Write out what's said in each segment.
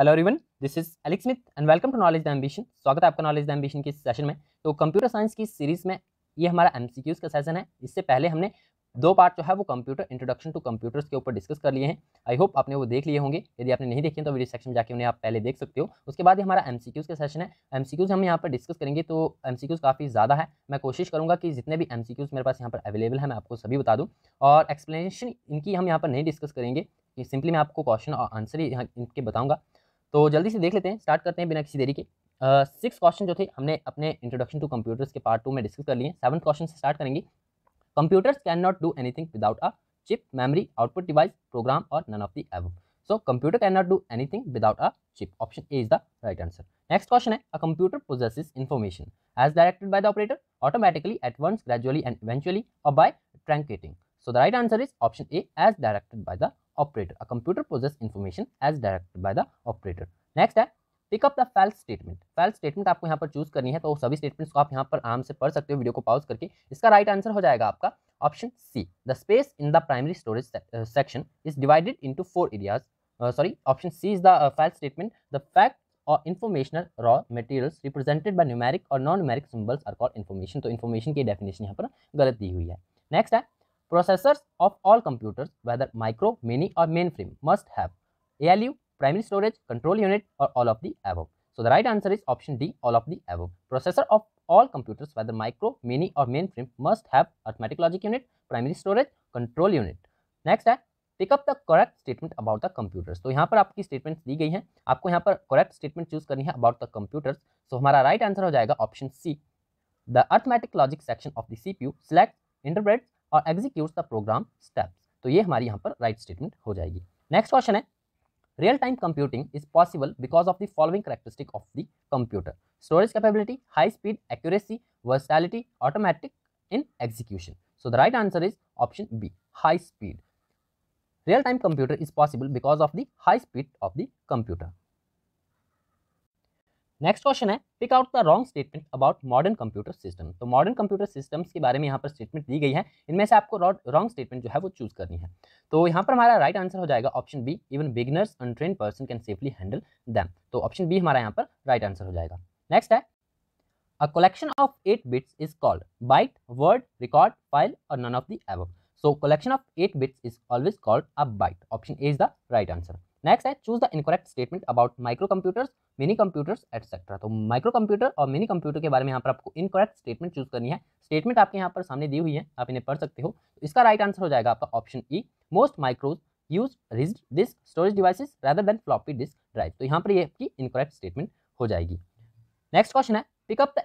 Hello everyone this is Alec Smith and welcome to knowledge the ambition स्वागत है आपका knowledge the ambition के session में तो कंप्यूटर साइंस की सीरीज में ये हमारा एम का सेशन है इससे पहले हमने दो पार्ट जो है वो कंप्यूटर इंट्रोडक्शन टू कंप्यूटर्स के ऊपर डिस्कस कर लिए हैं आई होप आपने वो देख लिए होंगे यदि आपने नहीं देखे तो वीडियो सेक्शन में उन्हें आप पहले देख सकते हो उसके बाद ये हमारा एम का सेशन है एम हम यहाँ पर डिस्कस करेंगे तो एम काफ़ी ज़्यादा है मैं कोशिश करूँगा कि जितने भी एम मेरे पास यहाँ पर अवेलेबल है मैं आपको सभी बता दूँ और एक्सप्लेनेशन इनकी हम यहाँ पर नहीं डिस्कस करेंगे सिंपली मैं आपको क्वेश्चन और आंसर ही इनके बताऊँगा तो जल्दी से देख लेते हैं स्टार्ट करते हैं बिना किसी देरी के सिक्स uh, क्वेश्चन जो थे हमने अपने इंट्रोडक्शन टू कंप्यूटर्स के पार्ट टू में डिस्कस कर लिए सेवन क्वेश्चन से स्टार्ट करेंगे computers can not do anything without a chip memory output device program और none of the above so computer can not do anything without a chip option A is the right answer next question है a computer processes information as directed by the operator automatically at once gradually and eventually और bye truncating so the right answer is option A as directed by the operator. A computer possesses information as directed by the operator. Next है pick up the false statement false statement आपको यहाँ पर choose करनी है तो सभी statements को आप यहाँ पर आराम से पढ़ सकते हो वीडियो को पॉज करके इसका राइट right आंसर हो जाएगा आपका option C the space in the primary storage section is divided into four areas sorry option C is the false statement the fact और informational raw materials represented by numeric और non numeric symbols are called information तो information की definition यहाँ पर गलत दी हुई है next है Processors of all computers, whether micro, mini or mainframe, must have ALU, primary storage, control unit or all of the above. So the right answer is option D, all of the above. Processor of all computers, whether micro, mini or mainframe, must have arithmetic logic unit, primary storage, control unit. Next है pick up the correct statement about the computers तो यहाँ पर आपकी statements दी गई हैं आपको यहाँ पर करेक्ट स्टेटमेंट चूज करनी है अबाउट द कंप्यूटर्स सो हमारा राइट right आंसर हो जाएगा option C the arithmetic logic section of the C P U select interpret और एग्जीक्यूट द प्रोग्राम स्टेप्स तो ये हमारी यहाँ पर राइट स्टेटमेंट हो जाएगी नेक्स्ट क्वेश्चन है real time computing is possible because of the following characteristic of the computer storage capability high speed accuracy versatility automatic in execution so the right answer is option B high speed real time computer is possible because of the high speed of the computer next question है pick out the wrong statement about modern computer system तो modern computer systems के बारे में यहाँ पर statement दी गई है इनमें से आपको रॉन्ग स्टेटमेंट जो है वो चूज करनी है तो यहाँ पर हमारा राइट right आंसर हो जाएगा option B even beginners untrained person can safely handle them तो ऑप्शन बी हमारा यहाँ पर राइट right आंसर हो जाएगा नेक्स्ट है a collection of eight bits is called byte word record file और none of the above so collection of eight bits is always called a byte option A is the right answer next है choose the incorrect statement about micro computers mini computers etcetera तो micro computer और mini computer के बारे में यहाँ पर आपको incorrect statement choose करनी है स्टेटमेंट आपके यहाँ पर सामने दी हुई है आप इन्हें पढ़ सकते हो तो इसका राइट आंसर हो जाएगा आपका option E most micros use rigid disk storage devices rather than floppy disk drive तो यहाँ पर ये आपकी इनकरेक्ट स्टेटमेंट हो जाएगी नेक्स्ट क्वेश्चन है पिकअप द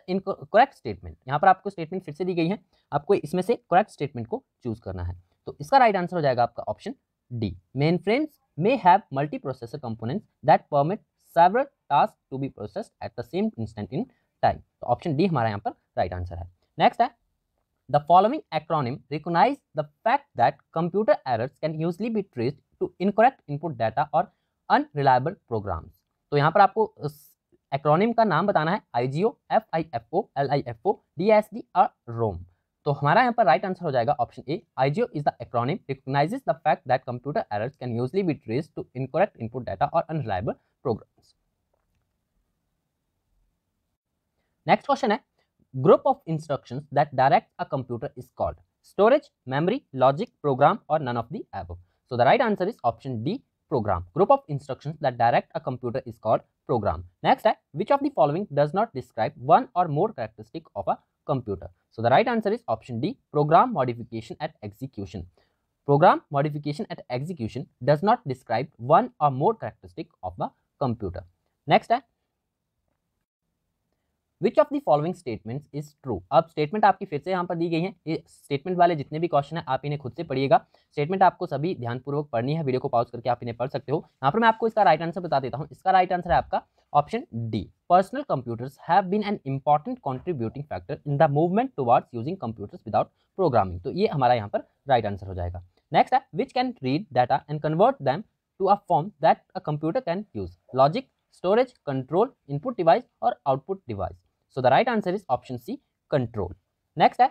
करेक्ट स्टेटमेंट यहाँ पर आपको स्टेटमेंट फिर से दी गई है आपको इसमें से करेक्ट स्टेटमेंट को चूज करना है तो इसका राइट आंसर हो जाएगा आपका option D mainframes may have multiprocessor components that permit several tasks to be processed at the same instant in time. तो ऑप्शन डी हमारा यहाँ पर राइट आंसर है नेक्स्ट है the following acronym recognize the fact that computer errors can usually be traced to incorrect input data और unreliable programs तो यहाँ पर आपको एक्रोनिम का नाम बताना है I G O F I F O L I F O D S D और रोम तो हमारा यहाँ पर राइट आंसर हो जाएगा option A IGO is the acronym recognize the fact that computer errors can usually be traced to incorrect input data और unreliable programs next question है group of instruction that direct a computer is called storage memory logic program और none of the above so the right answer is option D program group of instruction that direct a computer is called program next है which of the does not describe one or more characteristic of a computer. So the right answer is option D, program modification at execution. Program modification at execution does not describe one or more characteristic of a computer. Next, which of the following statements is true अब statement आपकी फिर से यहाँ पर दी गई है ये statement वाले जितने भी क्वेश्चन है आप इन्हें खुद से पढ़िएगा स्टेटमेंट आपको सभी ध्यानपूर्वक पढ़नी है वीडियो को पॉज करके आप इन्हें पढ़ सकते हो यहाँ पर मैं आपको इसका राइट आंसर बता देता हूँ इसका राइट आंसर है आपका option D personal computers have been an important contributing factor in the movement towards using computers without programming तो ये हमारा यहाँ पर राइट आंसर हो जाएगा नेक्स्ट है which can read data and convert them to a form that a computer can use logic storage control input device और output device So the right answer is option C, control. Next, eh?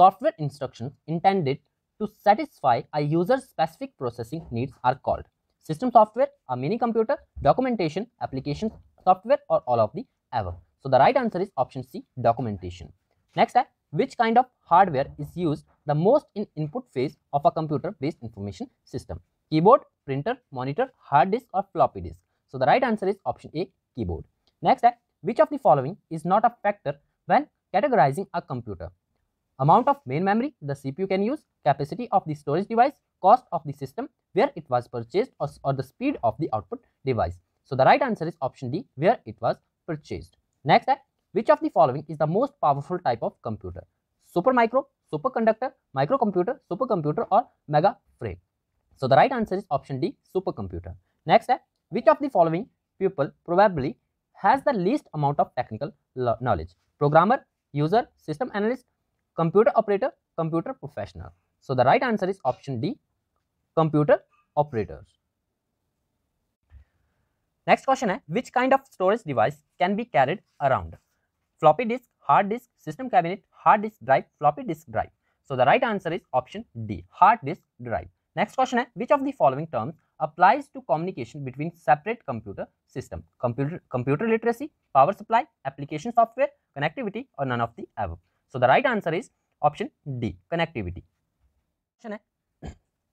software instructions intended to satisfy a user's specific processing needs are called system software, a mini computer, documentation, application software or all of the above. So the right answer is option C, documentation. Next, eh? which kind of hardware is used the most in input phase of a computer based information system? Keyboard, printer, monitor, hard disk or floppy disk. So the right answer is option A, keyboard. Next, eh? Which of the following is not a factor when categorizing a computer? Amount of main memory the CPU can use, capacity of the storage device, cost of the system, where it was purchased or, or the speed of the output device. So the right answer is option D, where it was purchased. Next, which of the following is the most powerful type of computer? Supermicro, superconductor, microcomputer, supercomputer or mega frame. So the right answer is option D, supercomputer. Next, which of the following people probably has the least amount of technical knowledge programmer, user, system analyst, computer operator, computer professional. So, the right answer is option D computer operators. Next question is which kind of storage device can be carried around floppy disk, hard disk, system cabinet, hard disk drive, floppy disk drive. So, the right answer is option D hard disk drive. Next question is which of the following terms applies to communication between separate computer system, computer, computer literacy, power supply, application software, connectivity or none of the above. So, the right answer is option D, connectivity.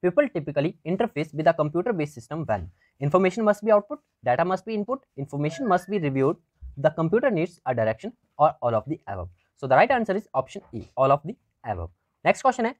People typically interface with a computer based system when information must be output, data must be input, information must be reviewed, the computer needs a direction or all of the above. So, the right answer is option E, all of the above. Next question is,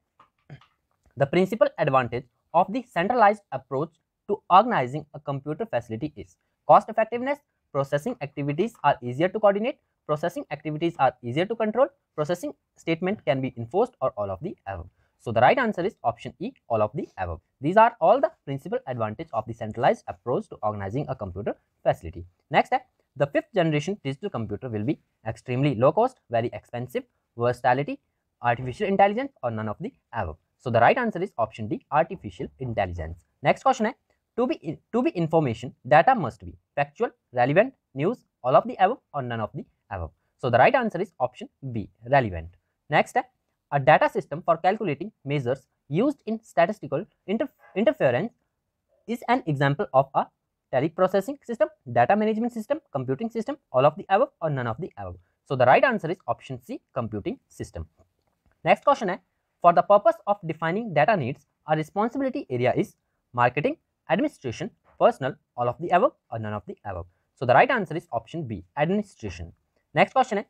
the principal advantage of the centralized approach to organizing a computer facility is cost effectiveness, processing activities are easier to coordinate, processing activities are easier to control, processing statement can be enforced or all of the above. So the right answer is option E, all of the above. These are all the principal advantage of the centralized approach to organizing a computer facility. Next step, the fifth generation digital computer will be extremely low cost, very expensive, versatility, artificial intelligence or none of the above. So the right answer is option D, artificial intelligence. Next question is. To be, in, to be information, data must be factual, relevant, news, all of the above or none of the above. So, the right answer is option B, relevant. Next, a data system for calculating measures used in statistical inter interference is an example of a teleprocessing system, data management system, computing system, all of the above or none of the above. So, the right answer is option C, computing system. Next question is, for the purpose of defining data needs, a responsibility area is marketing, administration, personal, all of the above or none of the above. So, the right answer is option B, administration. Next question is,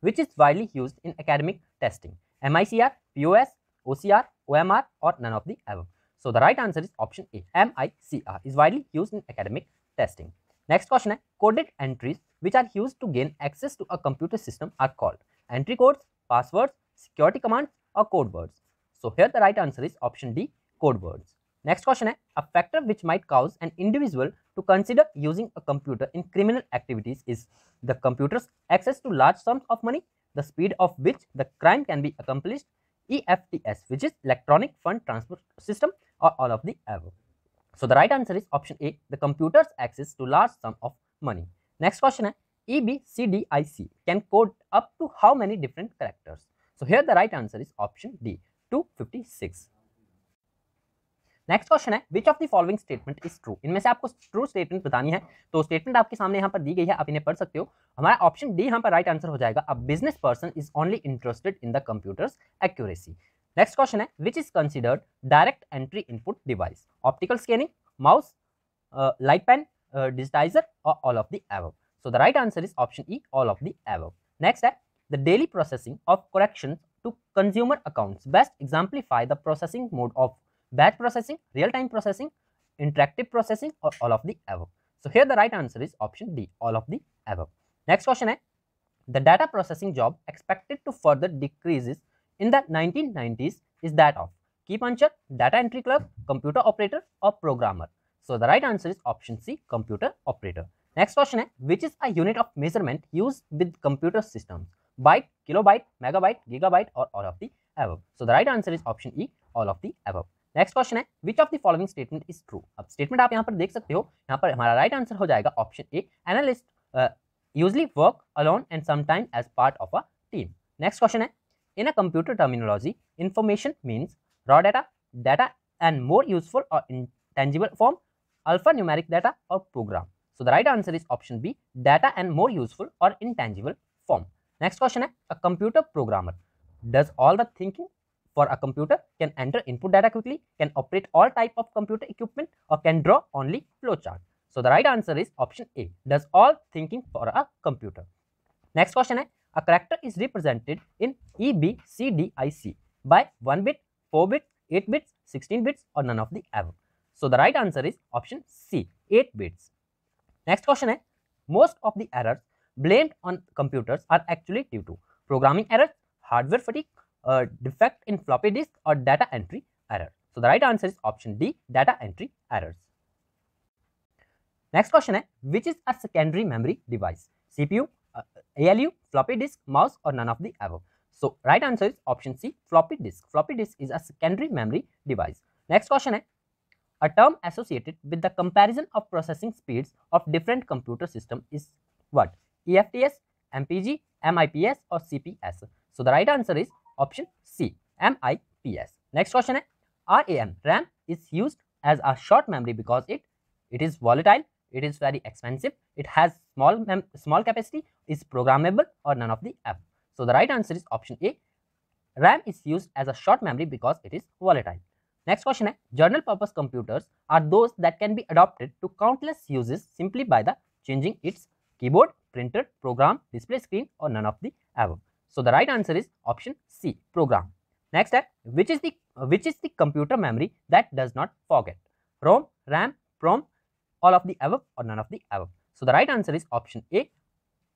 which is widely used in academic testing, MICR, POS, OCR, OMR or none of the above. So, the right answer is option A, MICR is widely used in academic testing. Next question is, coded entries which are used to gain access to a computer system are called entry codes, passwords, security commands or code words. So, here the right answer is option D, code words question is a factor which might cause an individual to consider using a computer in criminal activities is the computer's access to large sums of money, the speed of which the crime can be accomplished, EFTS, which is electronic fund transfer system or all of the above. So, the right answer is option A, the computer's access to large sum of money. Next question is EBCDIC can code up to how many different characters? So, here the right answer is option D, 256. Next question है which of the following statement is true इनमें से आपको true statement बतानी है तो statement आपके सामने यहाँ पर दी गई है आप इन्हें पढ़ सकते हो हमारा ऑप्शन डी यहाँ पर राइट आंसर हो जाएगा a business person is only interested in the computers accuracy next question है which is considered direct entry input device optical scanning mouse light pen digitizer और all of the above so the right answer is option E all of the above next है the daily processing of correction to consumer accounts best exemplify the processing mode of batch processing, real-time processing, interactive processing or all of the above. So here the right answer is option D, all of the above. Next question is, the data processing job expected to further decreases in the 1990s is that of key puncher, data entry clerk, computer operator or programmer. So the right answer is option C, computer operator. Next question is, which is a unit of measurement used with computer systems? Byte, kilobyte, megabyte, gigabyte or all of the above. So the right answer is option E, all of the above. Next question है which of the following statement is true अब statement आप यहाँ पर देख सकते हो यहाँ पर हमारा राइट आंसर हो जाएगा option A analyst usually work alone and sometime as part of a team next question है in a computer terminology information means raw data data and more useful और intangible form alpha numeric data और program so the right answer is option B data and more useful और intangible form next question है a computer programmer does all the thinking for a computer can enter input data quickly, can operate all type of computer equipment or can draw only flowchart. So the right answer is option A, does all thinking for a computer. Next question is, a character is represented in EBCDIC by 1 bit, 4 bit, 8 bits, 16 bits or none of the above. So the right answer is option C, 8 bits. Next question is, most of the errors blamed on computers are actually due to programming errors, hardware fatigue, a defect in floppy disk or data entry error. So, the right answer is option D data entry errors. Next question is which is a secondary memory device CPU, uh, ALU, floppy disk, mouse or none of the above. So, right answer is option C floppy disk. Floppy disk is a secondary memory device. Next question a term associated with the comparison of processing speeds of different computer system is what? EFTS, MPG, MIPS or CPS. So, the right answer is option C MIPS. Next question है RAM. RAM is used as a short memory because it it is volatile, it is very expensive, it has small small capacity, is programmable or none of the above. So the right answer is option A. RAM is used as a short memory because it is volatile. Next question है general purpose computers are those that can be adopted to countless uses simply by the changing its keyboard, printer, program, display screen or none of the above. So the right answer is option C, program. Next which is the which is the computer memory that does not forget? ROM, RAM, PROM, all of the above or none of the above. So the right answer is option A,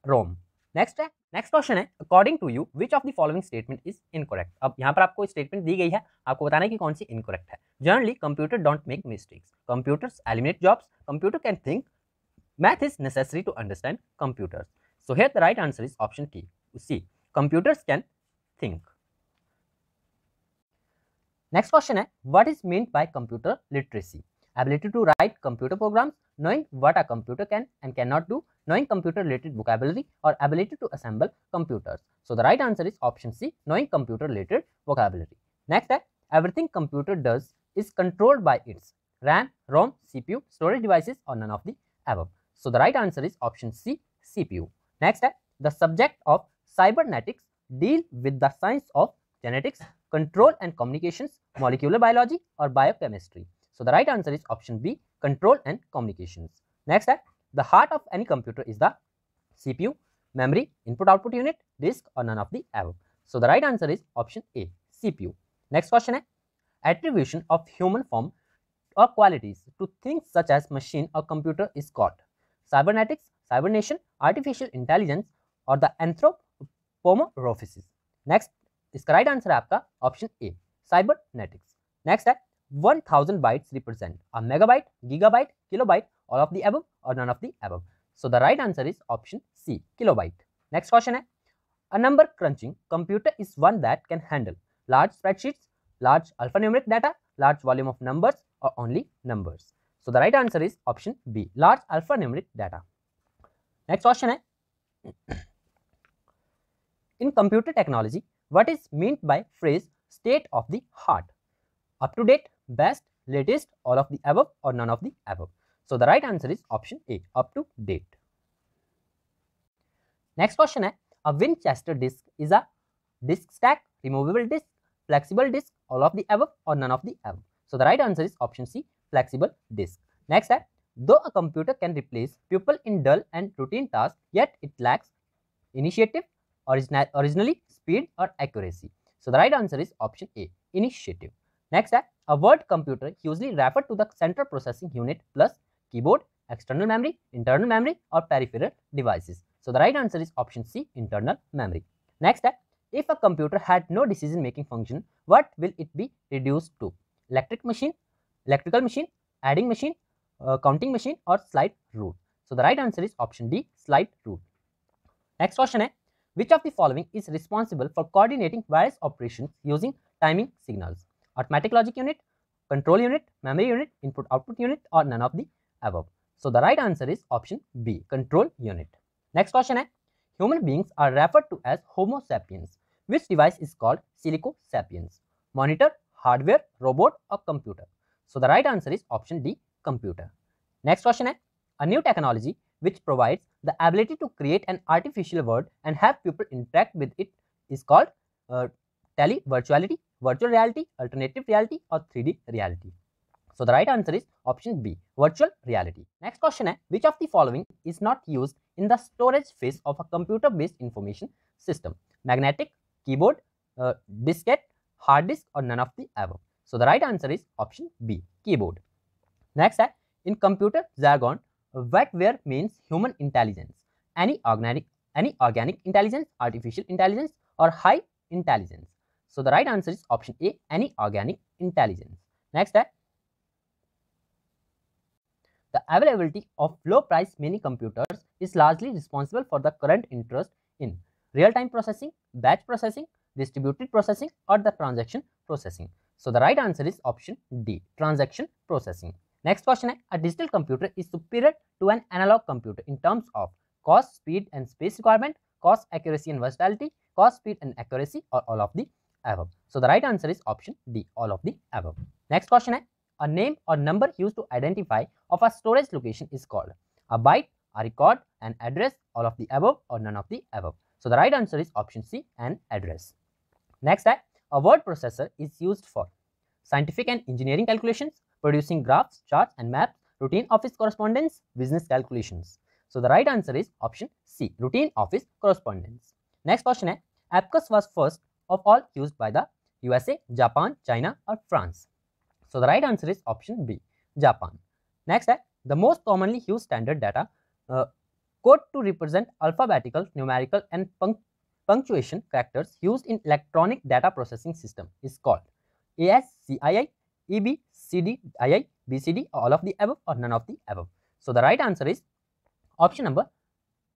ROM. Next Next question है according to you which of the following statement is incorrect अब यहाँ पर आपको statement दी गई है आपको बताना कि कौन सी incorrect है generally computers don't make mistakes computers eliminate jobs computer can think math is necessary to understand computers so here the right answer is option C computers can think. Next question is what is meant by computer literacy? Ability to write computer programs, knowing what a computer can and cannot do, knowing computer related vocabulary or ability to assemble computers. So the right answer is option C, knowing computer related vocabulary. Next is everything computer does is controlled by its RAM, ROM, CPU, storage devices or none of the above. So the right answer is option C, CPU. Next, the subject of cybernetics deal with the science of genetics, control and communications, molecular biology or biochemistry. So, the right answer is option B, control and communications. Next, at the heart of any computer is the CPU, memory, input output unit, disk or none of the above. So, the right answer is option A, CPU. Next question is attribution of human form or qualities to things such as machine or computer is called cybernetics, cybernation, artificial intelligence or the anthrop पोमोरोफिसिस next इसका right answer है आपका option A cybernetics next है one thousand byte represent a megabyte gigabyte kilobyte all of the above or none of the above so the right answer is option C kilobyte next question है a number crunching computer is one that can handle large spreadsheets large alphanumeric data large volume of numbers or only numbers so the right answer is option B large alphanumeric data next question है In computer technology, what is meant by phrase state of the heart? Up to date, best, latest, all of the above or none of the above. So, the right answer is option A, up to date. Next question a Winchester disk is a disk stack, removable disk, flexible disk, all of the above or none of the above. So, the right answer is option C, flexible disk. Next है, though a computer can replace people in dull and routine tasks, yet it lacks initiative, origina originally, speed or accuracy. So, the right answer is option A, initiative. Next, uh, a word computer usually referred to the central processing unit plus keyboard, external memory, internal memory or peripheral devices. So, the right answer is option C, internal memory. Next, uh, if a computer had no decision making function, what will it be reduced to? Electric machine, electrical machine, adding machine, uh, counting machine or slide rule. So, the right answer is option D, slide rule. Next question is. Uh, which of the following is responsible for coordinating various operations using timing signals? Automatic logic unit, control unit, memory unit, input output unit or none of the above. So the right answer is option B, control unit. Next question is: human beings are referred to as homo sapiens. Which device is called silico sapiens? Monitor, hardware, robot or computer? So the right answer is option D, computer. Next question is: a new technology which provides the ability to create an artificial world and have people interact with it is called uh, tele-virtuality, virtual reality, alternative reality or 3D reality. So, the right answer is option B, virtual reality. Next question is, which of the following is not used in the storage phase of a computer-based information system? Magnetic, keyboard, uh, diskette, hard disk or none of the above. So, the right answer is option B, keyboard. Next, in computer jargon, Wetware means human intelligence, any organic, any organic intelligence, artificial intelligence or high intelligence. So the right answer is option A, any organic intelligence. Next, the availability of low price mini computers is largely responsible for the current interest in real-time processing, batch processing, distributed processing or the transaction processing. So the right answer is option D, transaction processing question is a digital computer is superior to an analog computer in terms of cost, speed, and space requirement, cost, accuracy, and versatility, cost, speed, and accuracy, or all of the above. So the right answer is option D, all of the above. Next question a name or number used to identify of a storage location is called a byte, a record, an address, all of the above or none of the above. So the right answer is option C, an address. Next a word processor is used for scientific and engineering calculations, producing graphs, charts and maps, routine office correspondence, business calculations. So the right answer is option C, routine office correspondence. Next question is: APCOS was first of all used by the USA, Japan, China or France. So the right answer is option B, Japan. Next is the most commonly used standard data uh, code to represent alphabetical, numerical and punct punctuation characters used in electronic data processing system is called ASCII, EB, CD, II, BCD, all of the above or none of the above. So, the right answer is option number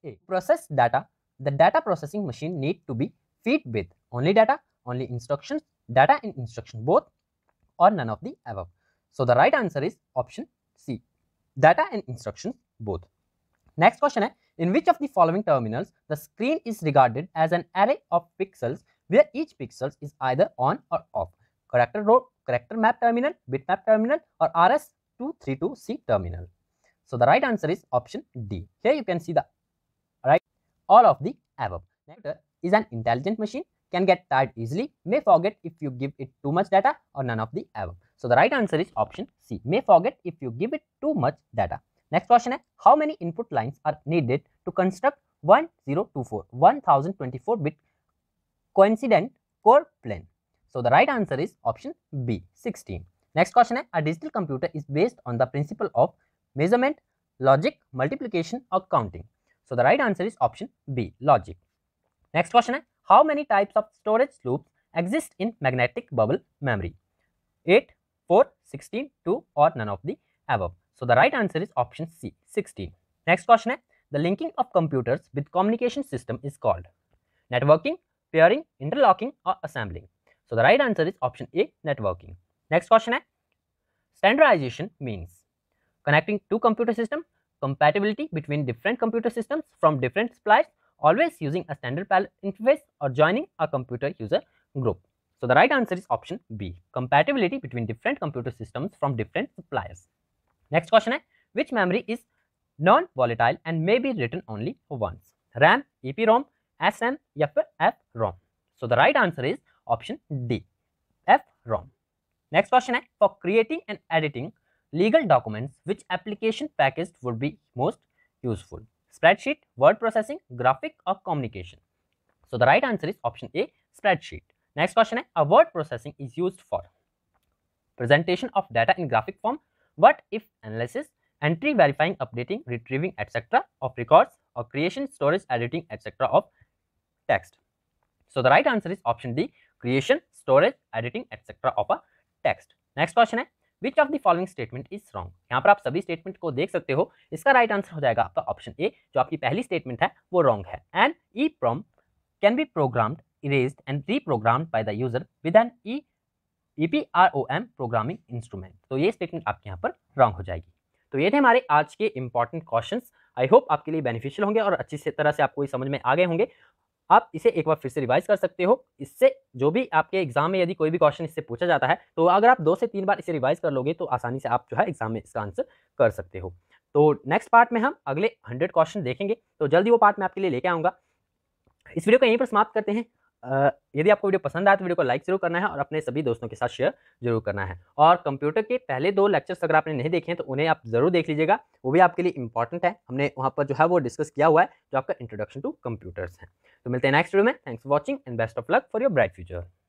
A. Process data. The data processing machine need to be feed with only data, only instructions, data and instruction both or none of the above. So, the right answer is option C. Data and instructions both. Next question is in which of the following terminals the screen is regarded as an array of pixels where each pixel is either on or off. Character character map terminal, bitmap terminal or RS232C terminal. So the right answer is option D. Here you can see the right all of the above. Computer is an intelligent machine, can get tired easily, may forget if you give it too much data or none of the above. So the right answer is option C. May forget if you give it too much data. Next question is how many input lines are needed to construct 1024 1024 bit coincident core plane? So the right answer is option B 16. Next question is eh? a digital computer is based on the principle of measurement, logic, multiplication or counting. So the right answer is option B logic. Next question is eh? how many types of storage loops exist in magnetic bubble memory? 8, 4, 16, 2 or none of the above. So the right answer is option C 16. Next question is eh? the linking of computers with communication system is called networking, pairing, interlocking or assembling. So the right answer is option A, networking. Next question is, standardization means connecting two computer systems, compatibility between different computer systems from different suppliers, always using a standard interface or joining a computer user group. So the right answer is option B, compatibility between different computer systems from different suppliers. Next question is, which memory is non-volatile and may be written only once? RAM, EPROM, SM या So the right answer is option D. F. ROM. Next question is for creating and editing legal documents which application package would be most useful spreadsheet word processing graphic or communication so the right answer is option a spreadsheet next question is a word processing is used for presentation of data in graphic form what if analysis entry verifying updating retrieving etc of records or creation storage editing etc of text so the right answer is option d creation, storage, editing, etc. of a text. Next question है which of the following statement is wrong यहाँ पर आप सभी statement को देख सकते हो इसका राइट right आंसर हो जाएगा आपका ऑप्शन ए जो आपकी पहली स्टेटमेंट है वो रॉन्ग है and E PROM can be programmed erased and reprogrammed by the user with an E E P R O M programming instrument तो ये स्टेटमेंट आपके यहाँ पर रॉन्ग हो जाएगी तो ये थे हमारे आज के इंपॉर्टेंट क्वेश्चन आई होप आपके लिए बेनिफिशियल होंगे और अच्छी से तरह से आपको ये समझ में आ गए होंगे आप इसे एक बार फिर से रिवाइज कर सकते हो इससे जो भी आपके एग्जाम में यदि कोई भी क्वेश्चन इससे पूछा जाता है तो अगर आप दो से तीन बार इसे रिवाइज कर लोगे तो आसानी से आप जो है एग्जाम में इसका आंसर कर सकते हो तो नेक्स्ट पार्ट में हम अगले हंड्रेड क्वेश्चन देखेंगे तो जल्दी वो पार्ट मैं आपके लिए लेके आऊँगा इस वीडियो को यहीं पर समाप्त करते हैं यदि आपको वीडियो पसंद आए तो वीडियो को लाइक जरूर करना है और अपने सभी दोस्तों के साथ शेयर जरूर करना है और कंप्यूटर के पहले दो लेक्चर्स अगर आपने नहीं देखे हैं तो उन्हें आप जरूर देख लीजिएगा वो भी आपके लिए इंपॉर्टेंट है हमने वहाँ पर जो है वो डिस्कस किया हुआ है जो आपका इंट्रोडक्शन टू कंप्यूटर्स है तो मिलते हैं नेक्स्ट वीडियो में thanks for watching and best of luck for your bright future